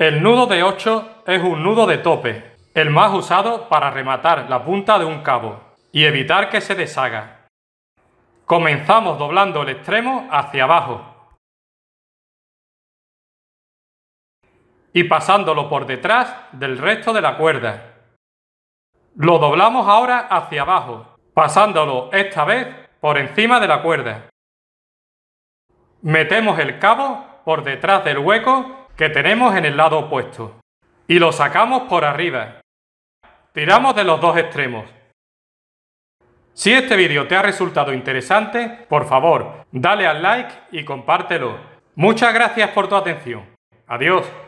El nudo de 8 es un nudo de tope, el más usado para rematar la punta de un cabo y evitar que se deshaga. Comenzamos doblando el extremo hacia abajo y pasándolo por detrás del resto de la cuerda. Lo doblamos ahora hacia abajo, pasándolo esta vez por encima de la cuerda. Metemos el cabo por detrás del hueco que tenemos en el lado opuesto y lo sacamos por arriba. Tiramos de los dos extremos. Si este vídeo te ha resultado interesante, por favor, dale al like y compártelo. Muchas gracias por tu atención. Adiós.